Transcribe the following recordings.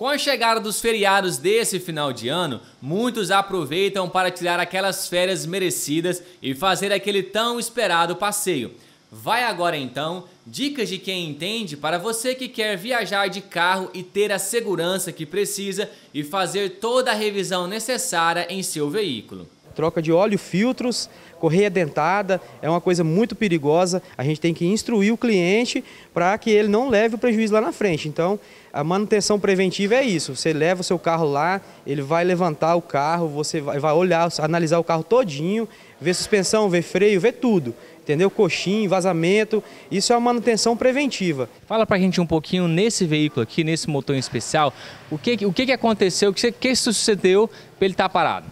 Com a chegada dos feriados desse final de ano, muitos aproveitam para tirar aquelas férias merecidas e fazer aquele tão esperado passeio. Vai agora então dicas de quem entende para você que quer viajar de carro e ter a segurança que precisa e fazer toda a revisão necessária em seu veículo troca de óleo filtros, correia dentada, é uma coisa muito perigosa. A gente tem que instruir o cliente para que ele não leve o prejuízo lá na frente. Então, a manutenção preventiva é isso. Você leva o seu carro lá, ele vai levantar o carro, você vai, olhar, analisar o carro todinho, ver suspensão, ver freio, ver tudo entendeu? Coxim, vazamento, isso é uma manutenção preventiva. Fala pra gente um pouquinho nesse veículo aqui, nesse motor especial, o que, o que aconteceu, o que, que sucedeu para ele estar tá parado?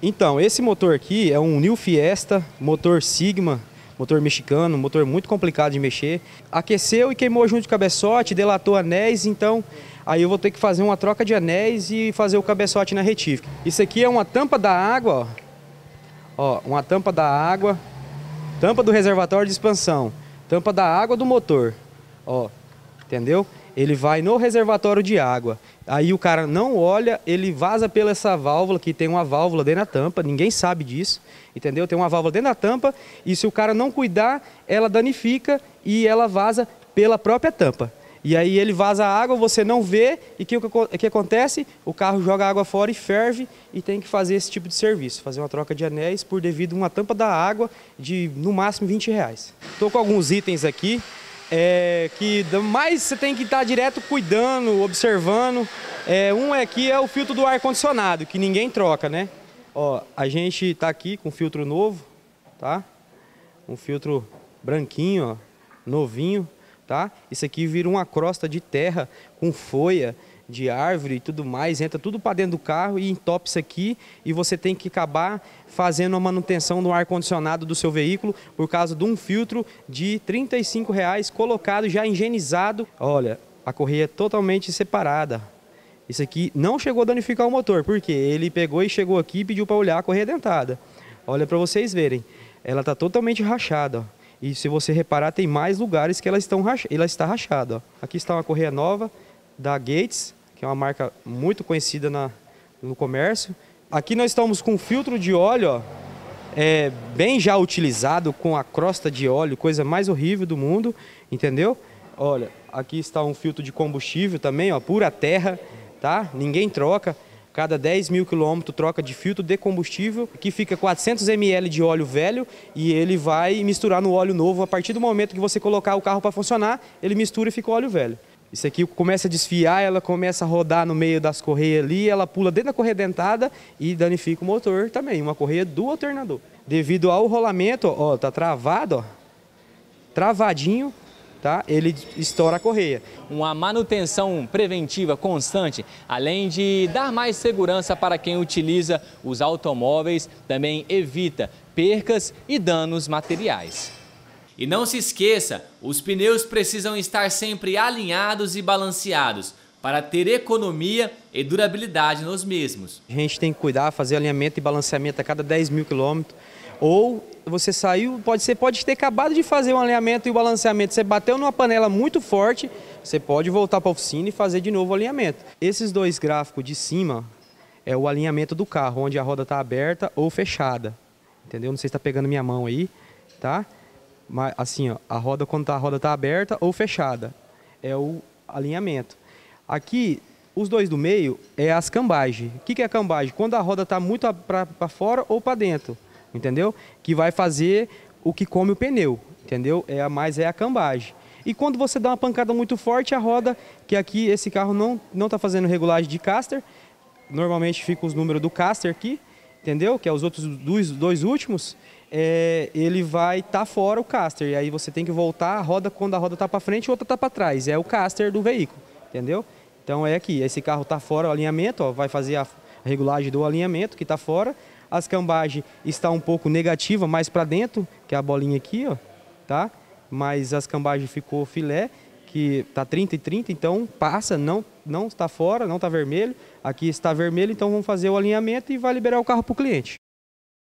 Então, esse motor aqui é um New Fiesta, motor Sigma, motor mexicano, motor muito complicado de mexer. Aqueceu e queimou junto de cabeçote, delatou anéis, então aí eu vou ter que fazer uma troca de anéis e fazer o cabeçote na retífica. Isso aqui é uma tampa da água, ó, ó uma tampa da água, tampa do reservatório de expansão, tampa da água do motor, ó entendeu? Ele vai no reservatório de água. Aí o cara não olha, ele vaza pela essa válvula, que tem uma válvula dentro da tampa, ninguém sabe disso, entendeu? Tem uma válvula dentro da tampa e se o cara não cuidar, ela danifica e ela vaza pela própria tampa. E aí ele vaza a água, você não vê, e o que, que, que acontece? O carro joga a água fora e ferve e tem que fazer esse tipo de serviço, fazer uma troca de anéis por devido a uma tampa da água de no máximo 20 reais. Estou com alguns itens aqui é, que mais você tem que estar tá direto cuidando, observando. É, um é que é o filtro do ar condicionado, que ninguém troca, né? Ó, a gente está aqui com filtro novo, tá? Um filtro branquinho, ó, novinho, tá? Isso aqui vira uma crosta de terra com folha de árvore e tudo mais, entra tudo para dentro do carro e entope isso aqui e você tem que acabar fazendo a manutenção do ar-condicionado do seu veículo por causa de um filtro de R$ reais colocado, já higienizado. Olha, a correia é totalmente separada. Isso aqui não chegou a danificar o motor, porque ele pegou e chegou aqui e pediu para olhar a correia dentada. Olha para vocês verem, ela está totalmente rachada. Ó. E se você reparar, tem mais lugares que ela, estão, ela está rachada. Ó. Aqui está uma correia nova da Gates, que é uma marca muito conhecida na, no comércio. Aqui nós estamos com um filtro de óleo, ó, é, bem já utilizado, com a crosta de óleo, coisa mais horrível do mundo, entendeu? Olha, aqui está um filtro de combustível também, ó, pura terra, tá? Ninguém troca. Cada 10 mil quilômetros troca de filtro de combustível, que fica 400 ml de óleo velho e ele vai misturar no óleo novo. A partir do momento que você colocar o carro para funcionar, ele mistura e fica óleo velho. Isso aqui começa a desfiar, ela começa a rodar no meio das correias ali, ela pula dentro da correia dentada e danifica o motor também, uma correia do alternador. Devido ao rolamento, ó, tá travado, ó, travadinho, tá? Ele estoura a correia. Uma manutenção preventiva constante, além de dar mais segurança para quem utiliza os automóveis, também evita percas e danos materiais. E não se esqueça, os pneus precisam estar sempre alinhados e balanceados para ter economia e durabilidade nos mesmos. A gente tem que cuidar, fazer alinhamento e balanceamento a cada 10 mil quilômetros. Ou você saiu, pode ser, pode ter acabado de fazer um alinhamento e o balanceamento. Você bateu numa panela muito forte, você pode voltar para a oficina e fazer de novo o alinhamento. Esses dois gráficos de cima é o alinhamento do carro, onde a roda está aberta ou fechada. Entendeu? Não sei se está pegando minha mão aí, tá? assim, ó, a roda quando tá, a roda está aberta ou fechada. É o alinhamento. Aqui, os dois do meio é as cambagens. O que, que é cambagem? Quando a roda está muito para fora ou para dentro, entendeu? Que vai fazer o que come o pneu, entendeu? É a mais é a cambagem. E quando você dá uma pancada muito forte, a roda, que aqui esse carro não não está fazendo regulagem de caster, normalmente fica os números do caster aqui, entendeu? Que é os outros dois, dois últimos é, ele vai estar tá fora o caster. E aí você tem que voltar a roda quando a roda está para frente e outra está para trás. É o caster do veículo, entendeu? Então é aqui, esse carro está fora o alinhamento, ó, vai fazer a regulagem do alinhamento que está fora. As cambagens está um pouco negativa, mais para dentro, que é a bolinha aqui, ó, tá? Mas as cambagens ficou filé, que tá 30 e 30, então passa, não não está fora, não está vermelho. Aqui está vermelho, então vamos fazer o alinhamento e vai liberar o carro para o cliente.